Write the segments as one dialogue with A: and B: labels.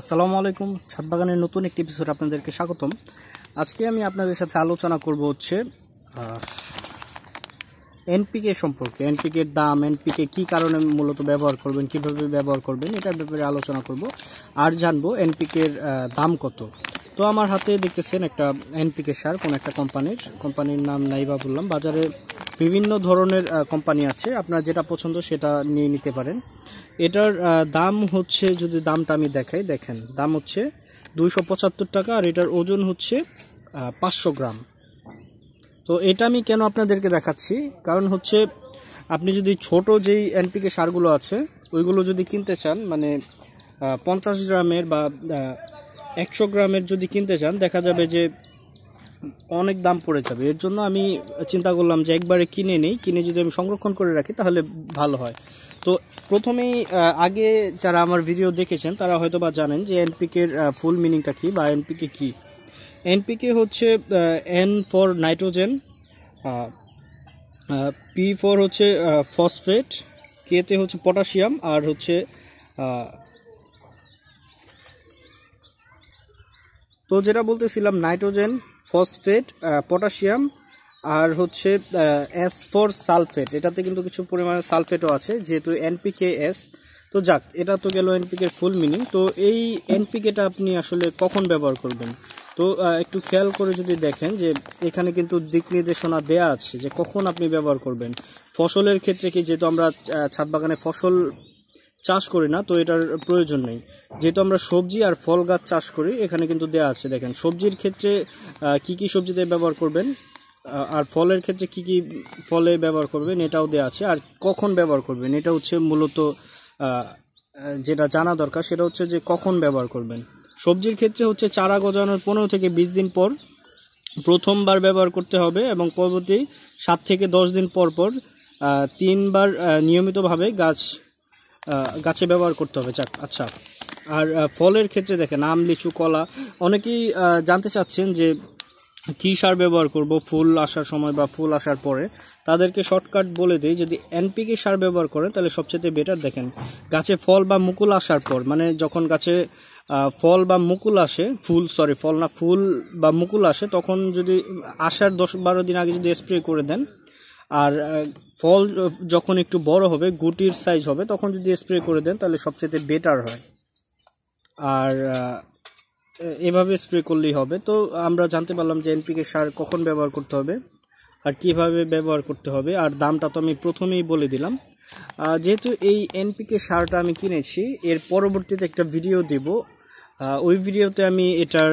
A: আসসালামু আলাইকুম ছাদ বাগানের নতুন একটি এপিসোড আপনাদেরকে স্বাগতম আজকে আমি আপনাদের সাথে আলোচনা করব হচ্ছে এনপিকে সম্পর্কে এনপিকে দাম এনপিকে কি কারণে মূলত ব্যবহার করবেন কিভাবে ব্যবহার করবেন এটার ব্যাপারে আলোচনা করব আর জানবো এর দাম কত তো আমার হাতে দেখতেছেন একটা এনপিকে সার কোন একটা কোম্পানির কোম্পানির নাম নাই বা বললাম বাজারে বিভিন্ন ধরনের কোম্পানি আছে আপনার যেটা পছন্দ সেটা নিয়ে নিতে পারেন এটার দাম হচ্ছে যদি দামটা আমি দেখাই দেখেন দাম হচ্ছে দুইশো টাকা আর এটার ওজন হচ্ছে পাঁচশো গ্রাম তো এটা আমি কেন আপনাদেরকে দেখাচ্ছি কারণ হচ্ছে আপনি যদি ছোট যেই এনপিকে সারগুলো আছে ওইগুলো যদি কিনতে চান মানে পঞ্চাশ গ্রামের বা একশো গ্রামের যদি কিনতে চান দেখা যাবে যে অনেক দাম পড়ে যাবে এর জন্য আমি চিন্তা করলাম যে একবারে কিনে নেই কিনে যদি আমি সংরক্ষণ করে রাখি তাহলে ভালো হয় তো প্রথমেই আগে যারা আমার ভিডিও দেখেছেন তারা হয়তো বা জানেন যে এনপিকের ফুল মিনিংটা কী বা এনপিকে কী এনপিকে হচ্ছে N for nitrogen P for হচ্ছে ফসফেট কেতে হচ্ছে পটাশিয়াম আর হচ্ছে তো যেটা বলতেছিলাম নাইট্রোজেন ফসফেট পটাশিয়াম আর হচ্ছে এস ফোর সালফেট এটাতে কিন্তু কিছু পরিমাণে সালফেটও আছে যেহেতু এনপিকে এস তো যাক এটা তো গেল এনপিকে ফুল মিনিং তো এই এনপিকেটা আপনি আসলে কখন ব্যবহার করবেন তো একটু খেয়াল করে যদি দেখেন যে এখানে কিন্তু দিক নির্দেশনা দেয়া আছে যে কখন আপনি ব্যবহার করবেন ফসলের ক্ষেত্রে কি যেহেতু আমরা ছাদ বাগানে ফসল চাষ করি না তো এটার প্রয়োজন নেই যেহেতু আমরা সবজি আর ফল গাছ চাষ করি এখানে কিন্তু দেয়া আছে দেখেন সবজির ক্ষেত্রে কি কি সবজিতে ব্যবহার করবেন আর ফলের ক্ষেত্রে কি কি ফলে ব্যবহার করবেন এটাও দেওয়া আছে আর কখন ব্যবহার করবেন এটা হচ্ছে মূলত যেটা জানা দরকার সেটা হচ্ছে যে কখন ব্যবহার করবেন সবজির ক্ষেত্রে হচ্ছে চারা গজানোর পনেরো থেকে বিশ দিন পর প্রথমবার ব্যবহার করতে হবে এবং পরবর্তী সাত থেকে দশ দিন পর পর তিনবার নিয়মিতভাবে গাছ গাছে ব্যবহার করতে হবে যাক আচ্ছা আর ফলের ক্ষেত্রে দেখেন আম লিচু কলা অনেকেই জানতে চাচ্ছেন যে কী সার ব্যবহার করব ফুল আসার সময় বা ফুল আসার পরে তাদেরকে শর্টকাট বলে দিই যদি এনপিকে সার ব্যবহার করেন তাহলে সবচেয়ে বেটার দেখেন গাছে ফল বা মুকুল আসার পর মানে যখন গাছে ফল বা মুকুল আসে ফুল সরি ফল না ফুল বা মুকুল আসে তখন যদি আসার দশ বারো দিন আগে যদি স্প্রে করে দেন আর ফল যখন একটু বড় হবে গুটির সাইজ হবে তখন যদি স্প্রে করে দেন তাহলে সবচেয়ে বেটার হয় আর এভাবে স্প্রে করলেই হবে তো আমরা জানতে পারলাম যে এনপিকে সার কখন ব্যবহার করতে হবে আর কিভাবে ব্যবহার করতে হবে আর দামটা তো আমি প্রথমেই বলে দিলাম যেহেতু এই এনপিকে সারটা আমি কিনেছি এর পরবর্তীতে একটা ভিডিও দেব ওই ভিডিওতে আমি এটার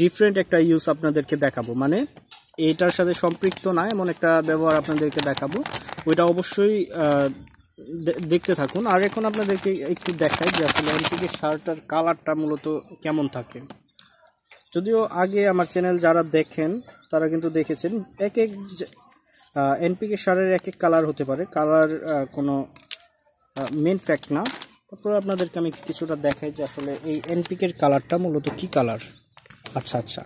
A: ডিফারেন্ট একটা ইউজ আপনাদেরকে দেখাবো মানে এটার সাথে সম্পৃক্ত না এমন একটা ব্যবহার আপনাদেরকে দেখাবো ওইটা অবশ্যই দেখতে থাকুন আর এখন আপনাদেরকে একটু দেখাই যে আসলে এনপিকে সারটার কালারটা মূলত কেমন থাকে যদিও আগে আমার চ্যানেল যারা দেখেন তারা কিন্তু দেখেছেন এক এক এনপিকে সারের এক এক কালার হতে পারে কালার কোনো মেন ফ্যাক্ট না তারপরে আপনাদেরকে আমি কিছুটা দেখাই যে আসলে এই এনপিকের কালারটা মূলত কি কালার আচ্ছা আচ্ছা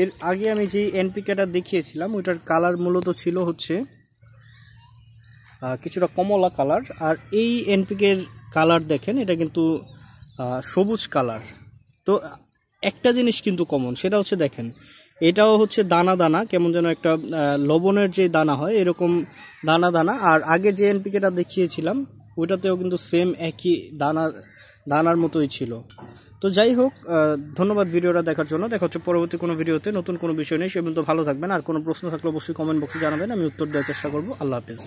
A: এর আগে আমি যে এনপিকেটা দেখিয়েছিলাম ওইটার কালার মূলত ছিল হচ্ছে কিছুটা কমলা কালার আর এই এনপিকের কালার দেখেন এটা কিন্তু সবুজ কালার তো একটা জিনিস কিন্তু কমন সেটা হচ্ছে দেখেন এটাও হচ্ছে দানা দানা কেমন যেন একটা লবণের যে দানা হয় এরকম দানা দানা আর আগে যে এনপিকেটা দেখিয়েছিলাম ওইটাতেও কিন্তু সেম একই দানা দানার মতোই ছিল তো যাই হোক ধন্যবাদ ভিডিওটা দেখার জন্য দেখা হচ্ছে পরবর্তী কোনো ভিডিওতে নতুন কোনো বিষয় নেই সে পর্যন্ত ভালো থাকবেন আর কোনো প্রশ্ন থাকলে অবশ্যই কমেন্ট বক্সে জানাবেন আমি উত্তর দেওয়ার চেষ্টা করবো আল্লাহ হাফেজ